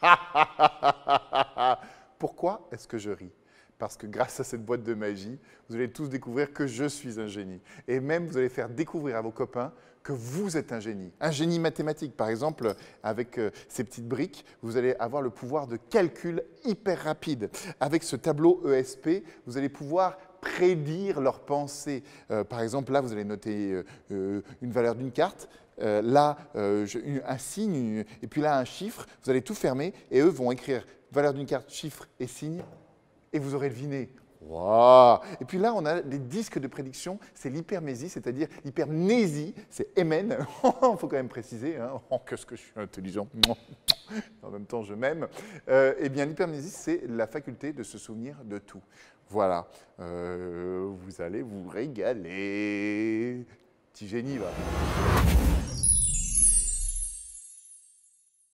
Pourquoi est-ce que je ris Parce que grâce à cette boîte de magie, vous allez tous découvrir que je suis un génie. Et même, vous allez faire découvrir à vos copains que vous êtes un génie. Un génie mathématique, par exemple, avec euh, ces petites briques, vous allez avoir le pouvoir de calcul hyper rapide. Avec ce tableau ESP, vous allez pouvoir prédire leurs pensées. Euh, par exemple, là, vous allez noter euh, euh, une valeur d'une carte, là, un signe, et puis là, un chiffre. Vous allez tout fermer et eux vont écrire valeur d'une carte, chiffre et signe, et vous aurez deviné. Et puis là, on a des disques de prédiction, c'est l'hypermésie, c'est-à-dire l'hypermnésie, c'est MN, il faut quand même préciser, hein, qu'est-ce que je suis intelligent en même temps je m'aime, euh, eh bien l'hypermnésie, c'est la faculté de se souvenir de tout. Voilà, euh, vous allez vous régaler. Petit génie, va.